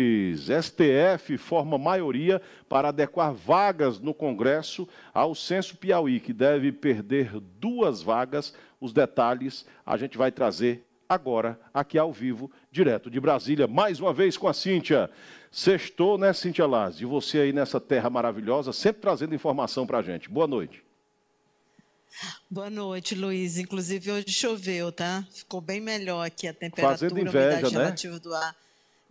STF forma maioria para adequar vagas no Congresso ao censo Piauí, que deve perder duas vagas. Os detalhes a gente vai trazer agora, aqui ao vivo, direto de Brasília, mais uma vez com a Cíntia. Sextou, né, Cíntia Laz? E você aí nessa terra maravilhosa, sempre trazendo informação para a gente. Boa noite. Boa noite, Luiz. Inclusive, hoje choveu, tá? Ficou bem melhor aqui a temperatura, Fazendo inveja, a umidade né? relativa do ar.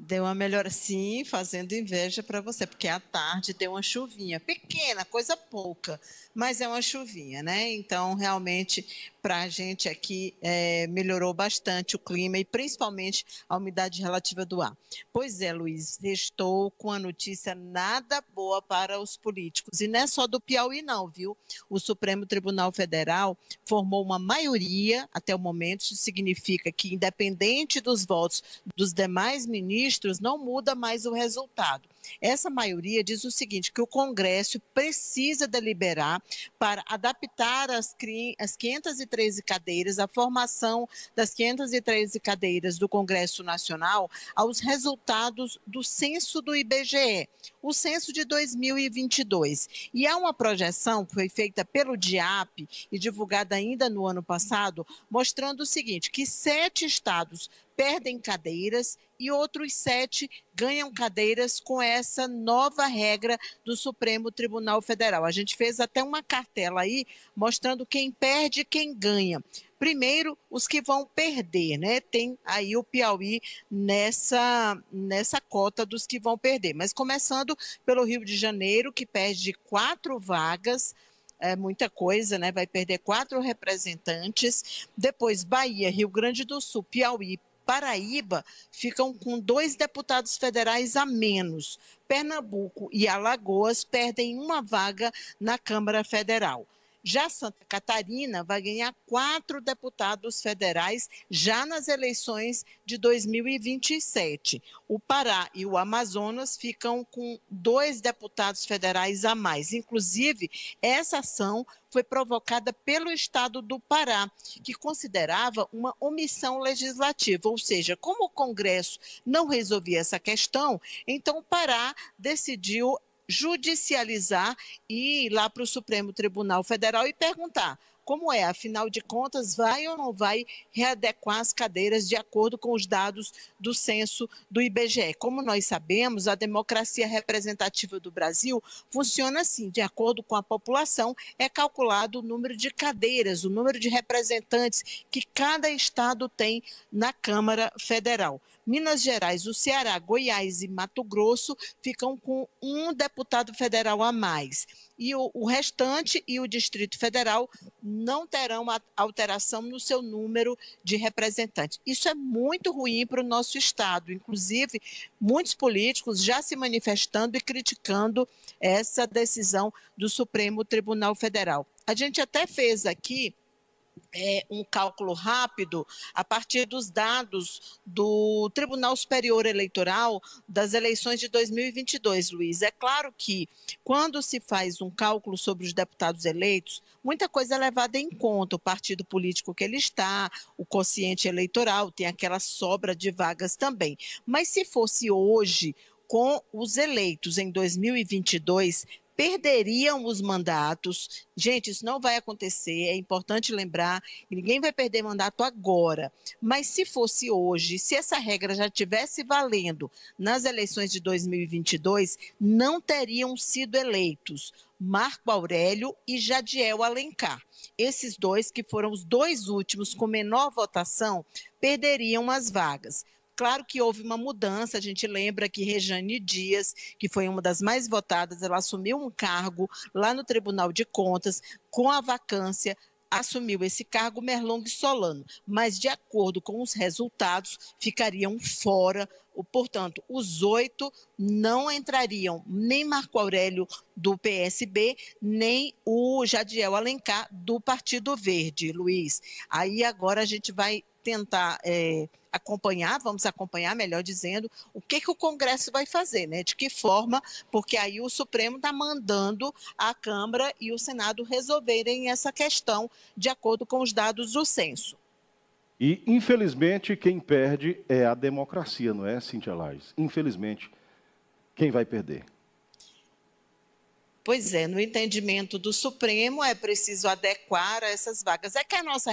Deu uma melhor sim, fazendo inveja para você, porque à tarde deu uma chuvinha, pequena, coisa pouca, mas é uma chuvinha, né? Então, realmente, para a gente aqui, é, melhorou bastante o clima e principalmente a umidade relativa do ar. Pois é, Luiz, estou com a notícia nada boa para os políticos. E não é só do Piauí, não, viu? O Supremo Tribunal Federal formou uma maioria, até o momento, isso significa que, independente dos votos dos demais ministros, registros, não muda mais o resultado. Essa maioria diz o seguinte: que o Congresso precisa deliberar para adaptar as, 513 cadeiras, a formação das 513 cadeiras do Congresso Nacional aos resultados do censo do IBGE, o censo de 2022. E há uma projeção que foi feita pelo DIAP e divulgada ainda no ano passado, mostrando o seguinte: que sete estados perdem cadeiras e outros sete ganham cadeiras com essa nova regra do Supremo Tribunal Federal. A gente fez até uma cartela aí mostrando quem perde e quem ganha. Primeiro, os que vão perder, né? Tem aí o Piauí nessa, nessa cota dos que vão perder. Mas começando pelo Rio de Janeiro, que perde quatro vagas, é muita coisa, né? Vai perder quatro representantes. Depois, Bahia, Rio Grande do Sul, Piauí, Paraíba ficam com dois deputados federais a menos. Pernambuco e Alagoas perdem uma vaga na Câmara Federal. Já Santa Catarina vai ganhar quatro deputados federais já nas eleições de 2027. O Pará e o Amazonas ficam com dois deputados federais a mais. Inclusive, essa ação foi provocada pelo Estado do Pará, que considerava uma omissão legislativa, ou seja, como o Congresso não resolvia essa questão, então o Pará decidiu judicializar e ir lá para o Supremo Tribunal Federal e perguntar como é, afinal de contas, vai ou não vai readequar as cadeiras de acordo com os dados do censo do IBGE. Como nós sabemos, a democracia representativa do Brasil funciona assim: de acordo com a população, é calculado o número de cadeiras, o número de representantes que cada estado tem na Câmara Federal. Minas Gerais, o Ceará, Goiás e Mato Grosso ficam com um deputado federal a mais. E o, o restante e o Distrito Federal não terão alteração no seu número de representantes. Isso é muito ruim para o nosso Estado. Inclusive, muitos políticos já se manifestando e criticando essa decisão do Supremo Tribunal Federal. A gente até fez aqui é, um cálculo rápido a partir dos dados do Tribunal Superior Eleitoral das eleições de 2022, Luiz. É claro que, quando se faz um cálculo sobre os deputados eleitos, muita coisa é levada em conta: o partido político que ele está, o quociente eleitoral, tem aquela sobra de vagas também. Mas se fosse hoje, com os eleitos em 2022 perderiam os mandatos. Gente, isso não vai acontecer, é importante lembrar, ninguém vai perder mandato agora. Mas se fosse hoje, se essa regra já tivesse valendo nas eleições de 2022, não teriam sido eleitos Marco Aurélio e Jadiel Alencar. Esses dois, que foram os dois últimos com menor votação, perderiam as vagas. Claro que houve uma mudança, a gente lembra que Rejane Dias, que foi uma das mais votadas, ela assumiu um cargo lá no Tribunal de Contas, com a vacância assumiu esse cargo Merlong Solano, mas de acordo com os resultados, ficariam fora Portanto, os oito não entrariam nem Marco Aurélio do PSB, nem o Jadiel Alencar do Partido Verde, Luiz. Aí agora a gente vai tentar é, acompanhar, vamos acompanhar, melhor dizendo, o que, que o Congresso vai fazer, né? De que forma, porque aí o Supremo está mandando a Câmara e o Senado resolverem essa questão de acordo com os dados do censo. E, infelizmente, quem perde é a democracia, não é, Cintia Lages? Infelizmente, quem vai perder? Pois é, no entendimento do Supremo é preciso adequar a essas vagas. É que a nossa,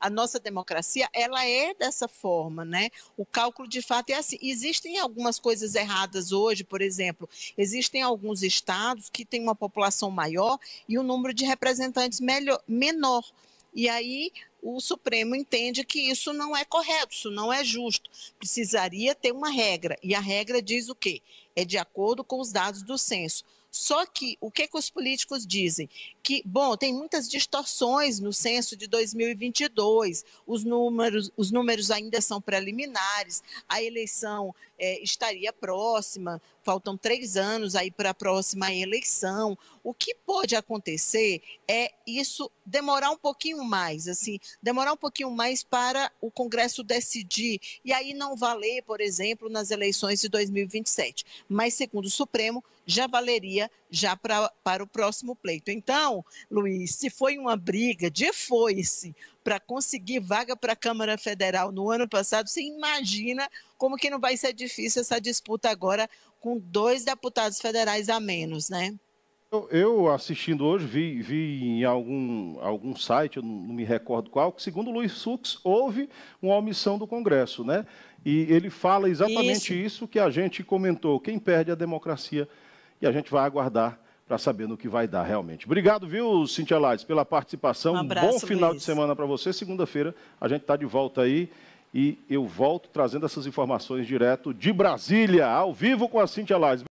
a nossa democracia, ela é dessa forma, né? O cálculo de fato é assim. Existem algumas coisas erradas hoje, por exemplo, existem alguns estados que têm uma população maior e um número de representantes melhor, menor. E aí o Supremo entende que isso não é correto, isso não é justo. Precisaria ter uma regra. E a regra diz o quê? É de acordo com os dados do censo. Só que o que, que os políticos dizem? Que, bom, tem muitas distorções no censo de 2022, os números, os números ainda são preliminares, a eleição é, estaria próxima, faltam três anos aí para a próxima eleição. O que pode acontecer é isso demorar um pouquinho mais, assim, demorar um pouquinho mais para o Congresso decidir e aí não valer, por exemplo, nas eleições de 2027. Mas segundo o Supremo, já valeria já pra, para o próximo pleito. Então, Luiz, se foi uma briga de foice para conseguir vaga para a Câmara Federal no ano passado, você imagina como que não vai ser difícil essa disputa agora com dois deputados federais a menos, né? Eu, assistindo hoje, vi, vi em algum, algum site, eu não me recordo qual, que segundo o Luiz Sux, houve uma omissão do Congresso, né? E ele fala exatamente isso, isso que a gente comentou. Quem perde a democracia e a gente vai aguardar para saber no que vai dar realmente. Obrigado, viu, Cintia Lades, pela participação. Um, abraço, Bom final Luiz. de semana para você. Segunda-feira a gente está de volta aí e eu volto trazendo essas informações direto de Brasília, ao vivo com a Cintia Lades.